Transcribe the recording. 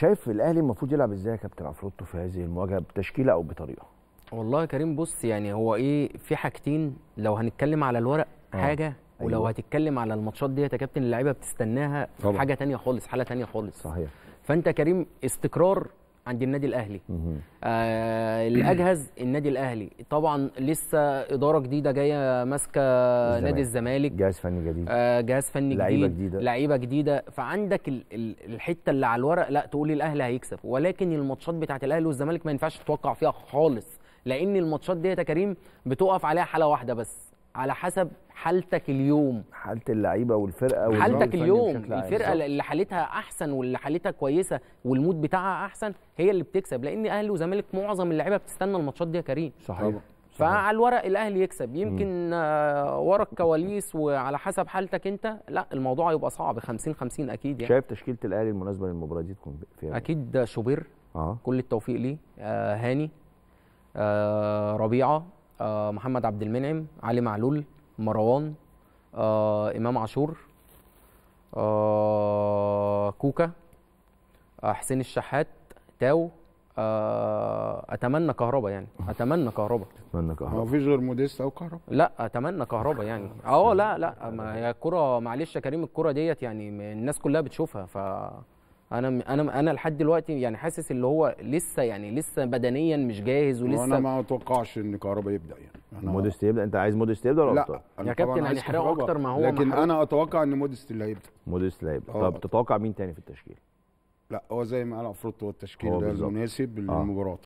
شايف الاهلي المفروض يلعب ازاي يا كابتن عفروتو في هذه المواجهه بتشكيله او بطريقه والله يا كريم بص يعني هو ايه في حاجتين لو هنتكلم على الورق آه، حاجه ولو أيوة. هتتكلم على الماتشات ديت يا كابتن اللعيبه بتستناها طبعا. حاجه تانية خالص حاله تانية خالص صحيح فانت كريم استقرار عند النادي الاهلي آه الاجهز النادي الاهلي طبعا لسه اداره جديده جايه ماسكه نادي الزمالك جهاز فني جديد آه جهاز فني جديد لعيبه جديده لعيبه جديده فعندك ال ال الحته اللي على الورق لا تقول الاهلي هيكسب ولكن الماتشات بتاعه الاهلي والزمالك ما ينفعش تتوقع فيها خالص لان الماتشات ديت يا كريم بتقف عليها حاله واحده بس على حسب حالتك اليوم حاله اللعيبه والفرقه حالتك اليوم الفرقه اللي حالتها احسن واللي حالتها كويسه والمود بتاعها احسن هي اللي بتكسب لان اهلي وزمالك معظم اللعيبه بتستنى الماتشات دي يا كريم صحيح فعلى الورق الاهلي يكسب يمكن آه، ورا الكواليس وعلى حسب حالتك انت لا الموضوع هيبقى صعب 50 50 اكيد يعني شايف تشكيله الاهلي المناسبه للمباراه دي تكون فيها اكيد شوبير آه. كل التوفيق ليه آه هاني آه ربيعه آه، محمد عبد المنعم علي معلول مروان آه، امام عاشور آه، كوكا حسين الشحات تاو اتمنى كهربا يعني اتمنى كهربا اتمنى كهربا ما فيش غير موديست او كهربا لا اتمنى كهربا يعني اه لا لا ما هي الكوره معلش يا كريم الكوره ديت يعني الناس كلها بتشوفها ف انا انا انا لحد دلوقتي يعني حاسس اللي هو لسه يعني لسه بدنيا مش جاهز ولسه انا ما اتوقعش ان كهربا يبدا يعني مودست يبدا انت عايز مودست يبدا ولا لا يا كابتن هنحرقه اكتر ما هو لكن محرق. انا اتوقع ان مودست اللي هيبدا مودست اللي هيبدا آه. طب تتوقع مين تاني في التشكيل لا هو زي ما قال عفروت هو التشكيل ده المناسب آه. للمباراه